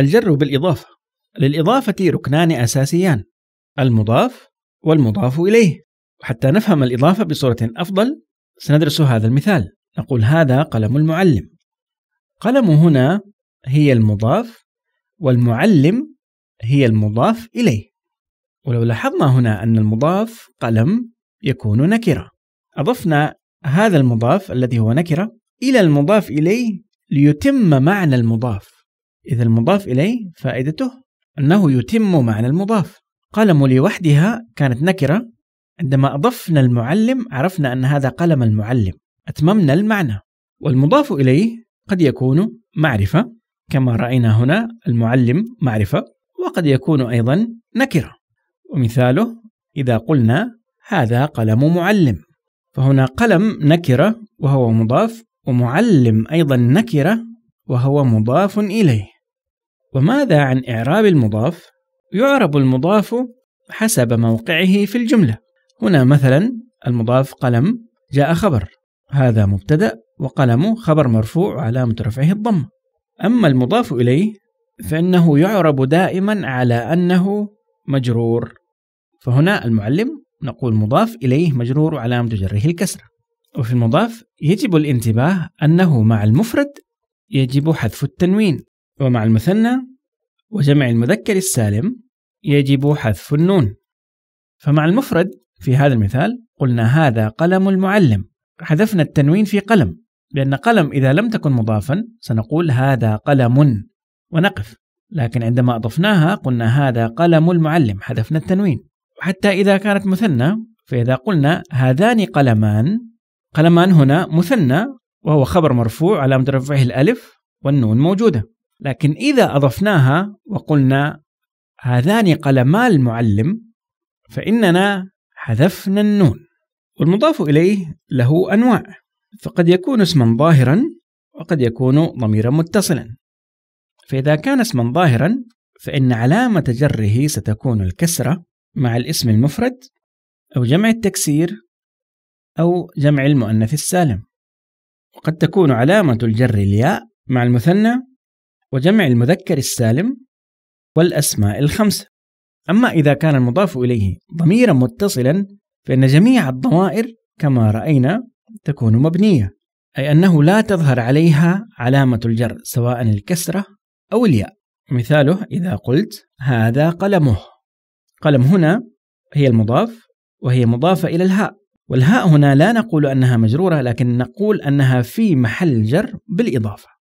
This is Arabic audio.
الجر بالإضافة للإضافة ركنان أساسيان المضاف والمضاف إليه وحتى نفهم الإضافة بصورة أفضل سندرس هذا المثال نقول هذا قلم المعلم قلم هنا هي المضاف والمعلم هي المضاف إليه ولو لاحظنا هنا أن المضاف قلم يكون نكرة أضفنا هذا المضاف الذي هو نكرة إلى المضاف إليه ليتم معنى المضاف إذا المضاف إليه فائدته أنه يتم معنى المضاف قلم لوحدها كانت نكرة عندما أضفنا المعلم عرفنا أن هذا قلم المعلم أتممنا المعنى والمضاف إليه قد يكون معرفة كما رأينا هنا المعلم معرفة وقد يكون أيضا نكرة ومثاله إذا قلنا هذا قلم معلم فهنا قلم نكرة وهو مضاف ومعلم أيضا نكرة وهو مضاف إليه وماذا عن إعراب المضاف؟ يعرب المضاف حسب موقعه في الجملة هنا مثلا المضاف قلم جاء خبر هذا مبتدأ وقلم خبر مرفوع علامة رفعه الضمة أما المضاف إليه فإنه يعرب دائما على أنه مجرور فهنا المعلم نقول مضاف إليه مجرور علامة جره الكسرة وفي المضاف يجب الانتباه أنه مع المفرد يجب حذف التنوين ومع المثنى وجمع المذكر السالم يجب حذف النون فمع المفرد في هذا المثال قلنا هذا قلم المعلم حذفنا التنوين في قلم لأن قلم إذا لم تكن مضافا سنقول هذا قلم ونقف لكن عندما أضفناها قلنا هذا قلم المعلم حذفنا التنوين وحتى إذا كانت مثنى فإذا قلنا هذان قلمان قلمان هنا مثنى وهو خبر مرفوع علامة رفعه الألف والنون موجودة لكن إذا أضفناها وقلنا هذان قلما المعلم فإننا حذفنا النون والمضاف إليه له أنواع فقد يكون اسما ظاهرا وقد يكون ضميرا متصلا فإذا كان اسما ظاهرا فإن علامة جره ستكون الكسرة مع الاسم المفرد أو جمع التكسير أو جمع المؤنث السالم وقد تكون علامة الجر الياء مع المثنى وجمع المذكر السالم والأسماء الخمسة أما إذا كان المضاف إليه ضميرا متصلا فإن جميع الضمائر كما رأينا تكون مبنية أي أنه لا تظهر عليها علامة الجر سواء الكسرة أو الياء مثاله إذا قلت هذا قلمه قلم هنا هي المضاف وهي مضافة إلى الهاء والهاء هنا لا نقول أنها مجرورة لكن نقول أنها في محل جر بالإضافة